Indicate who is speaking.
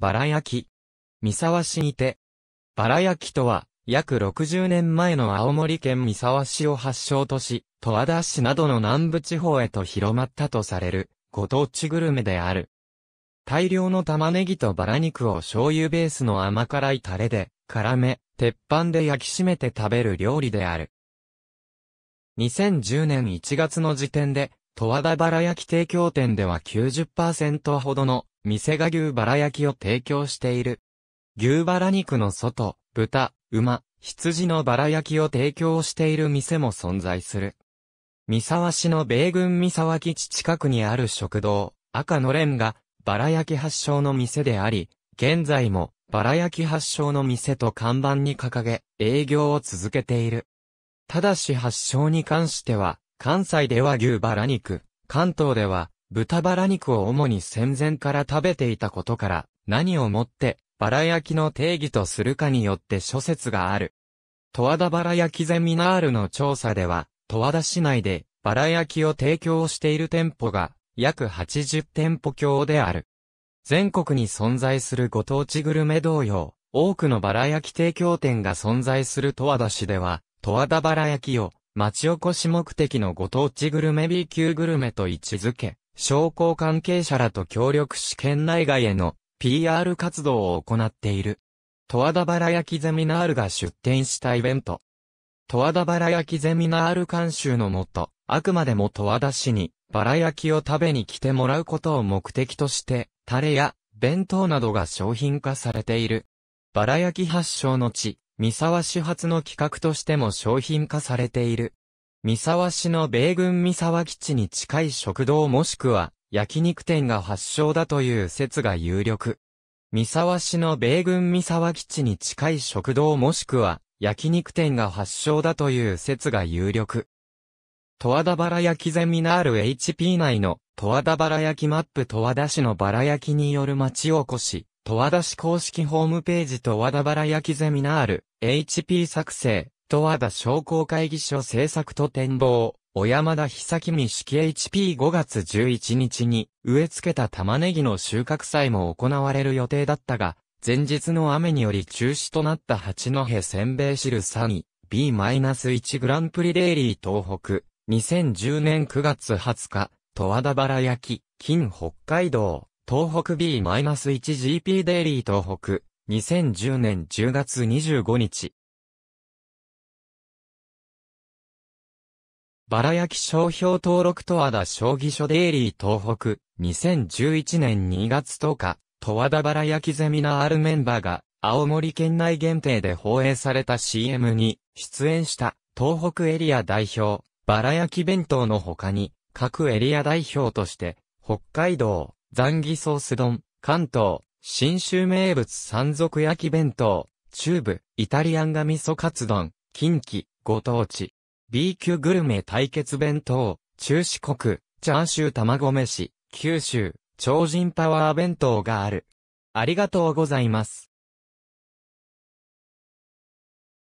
Speaker 1: バラ焼き。三沢市にて。バラ焼きとは、約60年前の青森県三沢市を発祥とし、十和田市などの南部地方へと広まったとされる、ご当地グルメである。大量の玉ねぎとバラ肉を醤油ベースの甘辛いタレで、辛め、鉄板で焼き締めて食べる料理である。2010年1月の時点で、十和田バラ焼き提供店では90%ほどの店が牛バラ焼きを提供している。牛バラ肉の外、豚、馬、羊のバラ焼きを提供している店も存在する。三沢市の米軍三沢基地近くにある食堂、赤のれんが、バラ焼き発祥の店であり、現在も、バラ焼き発祥の店と看板に掲げ、営業を続けている。ただし発祥に関しては、関西では牛バラ肉、関東では豚バラ肉を主に戦前から食べていたことから、何をもって、バラ焼きの定義とするかによって諸説がある。十和田バラ焼きゼミナールの調査では、十和田市内で、バラ焼きを提供している店舗が、約80店舗強である。全国に存在するご当地グルメ同様、多くのバラ焼き提供店が存在する十和田市では、十和田バラ焼きを、町おこし目的のご当地グルメ B 級グルメと位置づけ、商工関係者らと協力し県内外への PR 活動を行っている。戸和田原焼きゼミナールが出展したイベント。戸和田原焼きゼミナール監修のもと、あくまでも戸和田市に、バラ焼きを食べに来てもらうことを目的として、タレや、弁当などが商品化されている。バラ焼き発祥の地、三沢市発の企画としても商品化されている。三沢市の米軍三沢基地に近い食堂もしくは焼肉店が発祥だという説が有力。三沢市の米軍三沢基地に近い食堂もしくは焼肉店が発祥だという説が有力。十和田原焼きゼミナール HP 内の十和田原焼きマップ十和田市のバラ焼きによる町おこし、十和田市公式ホームページ十和田原焼きゼミナール HP 作成十和田商工会議所政策と展望、小山田久美式 HP5 月11日に植え付けた玉ねぎの収穫祭も行われる予定だったが、前日の雨により中止となった八戸せんべい汁3位、B-1 グランプリデイリー東北、2010年9月20日、十和田原焼、き、金北海道、東北 B-1GP デイリー東北、2010年10月25日、バラ焼き商標登録と和田将棋所デイリー東北、2011年2月10日、と和田バラ焼きゼミナールメンバーが、青森県内限定で放映された CM に、出演した、東北エリア代表、バラ焼き弁当の他に、各エリア代表として、北海道、ザンギソース丼、関東、新州名物山賊焼き弁当、中部、イタリアンが味噌カツ丼、近畿、ご当地、B 級グルメ対決弁当、中四国、チャーシュー卵飯、九州、超人パワー弁当がある。ありがとうございます。